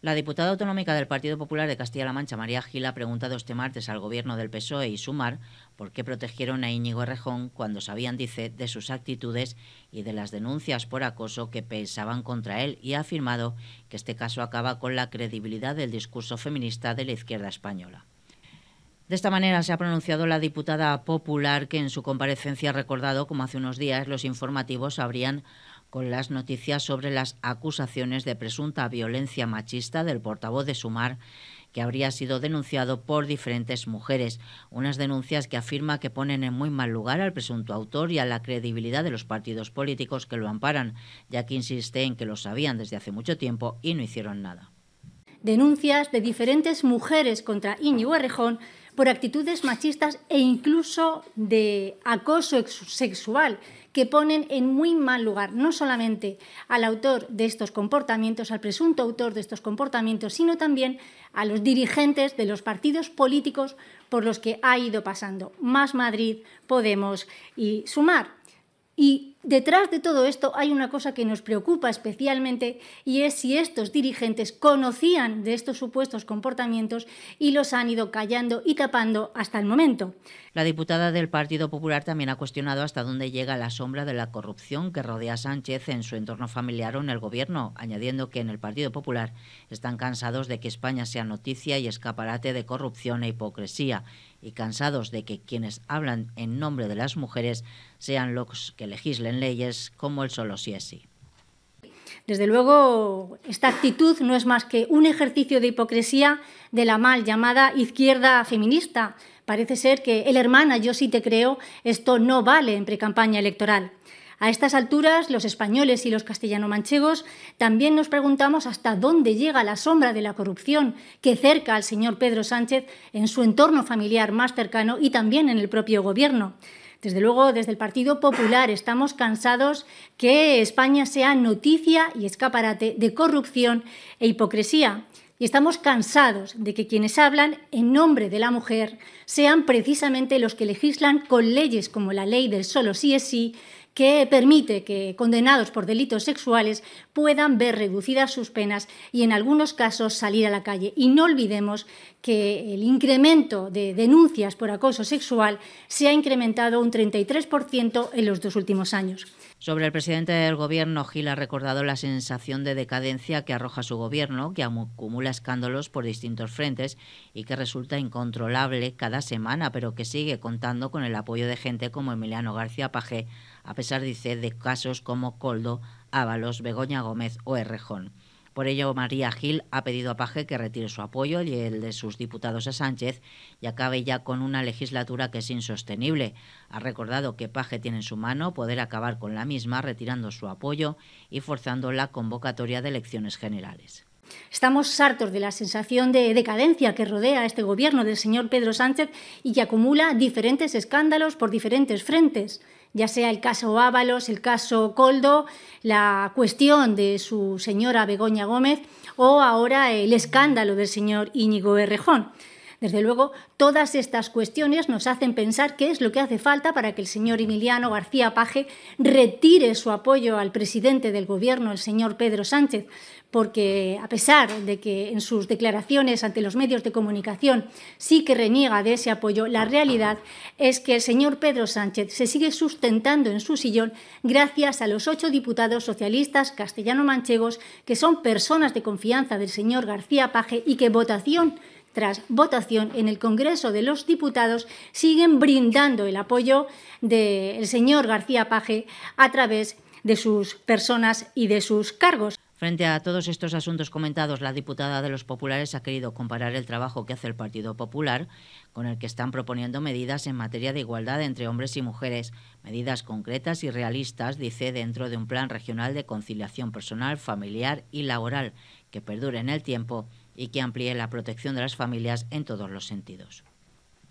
La diputada autonómica del Partido Popular de Castilla-La Mancha, María Gila, ha preguntado este martes al gobierno del PSOE y Sumar por qué protegieron a Íñigo Rejón cuando sabían, dice, de sus actitudes y de las denuncias por acoso que pensaban contra él y ha afirmado que este caso acaba con la credibilidad del discurso feminista de la izquierda española. De esta manera se ha pronunciado la diputada popular que en su comparecencia ha recordado como hace unos días los informativos habrían con las noticias sobre las acusaciones de presunta violencia machista del portavoz de Sumar, que habría sido denunciado por diferentes mujeres, unas denuncias que afirma que ponen en muy mal lugar al presunto autor y a la credibilidad de los partidos políticos que lo amparan, ya que insiste en que lo sabían desde hace mucho tiempo y no hicieron nada. Denuncias de diferentes mujeres contra Iñigo Arrejón por actitudes machistas e incluso de acoso sexual que ponen en muy mal lugar no solamente al autor de estos comportamientos, al presunto autor de estos comportamientos, sino también a los dirigentes de los partidos políticos por los que ha ido pasando Más Madrid, Podemos y Sumar. Detrás de todo esto hay una cosa que nos preocupa especialmente y es si estos dirigentes conocían de estos supuestos comportamientos y los han ido callando y tapando hasta el momento. La diputada del Partido Popular también ha cuestionado hasta dónde llega la sombra de la corrupción que rodea a Sánchez en su entorno familiar o en el gobierno, añadiendo que en el Partido Popular están cansados de que España sea noticia y escaparate de corrupción e hipocresía y cansados de que quienes hablan en nombre de las mujeres sean los que legislen en leyes como el solo si es sí. Desde luego, esta actitud no es más que un ejercicio de hipocresía de la mal llamada izquierda feminista. Parece ser que el hermana, yo sí te creo, esto no vale en precampaña electoral. A estas alturas, los españoles y los castellano-manchegos también nos preguntamos hasta dónde llega la sombra de la corrupción que cerca al señor Pedro Sánchez en su entorno familiar más cercano y también en el propio gobierno. Desde luego, desde el Partido Popular estamos cansados que España sea noticia y escaparate de corrupción e hipocresía. Y estamos cansados de que quienes hablan en nombre de la mujer sean precisamente los que legislan con leyes como la ley del solo sí es sí, que permite que condenados por delitos sexuales puedan ver reducidas sus penas y en algunos casos salir a la calle. Y no olvidemos que el incremento de denuncias por acoso sexual se ha incrementado un 33% en los dos últimos años. Sobre el presidente del gobierno, Gil ha recordado la sensación de decadencia que arroja su gobierno, que acumula escándalos por distintos frentes y que resulta incontrolable cada semana, pero que sigue contando con el apoyo de gente como Emiliano García Paje, a pesar, dice, de casos como Coldo, Ábalos, Begoña Gómez o Errejón. Por ello, María Gil ha pedido a Paje que retire su apoyo y el de sus diputados a Sánchez y acabe ya con una legislatura que es insostenible. Ha recordado que Paje tiene en su mano poder acabar con la misma retirando su apoyo y forzando la convocatoria de elecciones generales. Estamos hartos de la sensación de decadencia que rodea a este gobierno del señor Pedro Sánchez y que acumula diferentes escándalos por diferentes frentes, ya sea el caso Ábalos, el caso Coldo, la cuestión de su señora Begoña Gómez o ahora el escándalo del señor Íñigo Errejón. Desde luego, todas estas cuestiones nos hacen pensar qué es lo que hace falta para que el señor Emiliano García Paje retire su apoyo al presidente del Gobierno, el señor Pedro Sánchez, porque a pesar de que en sus declaraciones ante los medios de comunicación sí que reniega de ese apoyo, la realidad es que el señor Pedro Sánchez se sigue sustentando en su sillón gracias a los ocho diputados socialistas castellano-manchegos que son personas de confianza del señor García Paje y que votación tras votación en el Congreso de los Diputados, siguen brindando el apoyo del señor García Page a través de sus personas y de sus cargos. Frente a todos estos asuntos comentados, la diputada de los populares ha querido comparar el trabajo que hace el Partido Popular con el que están proponiendo medidas en materia de igualdad entre hombres y mujeres, medidas concretas y realistas, dice, dentro de un plan regional de conciliación personal, familiar y laboral que perdure en el tiempo y que amplíe la protección de las familias en todos los sentidos.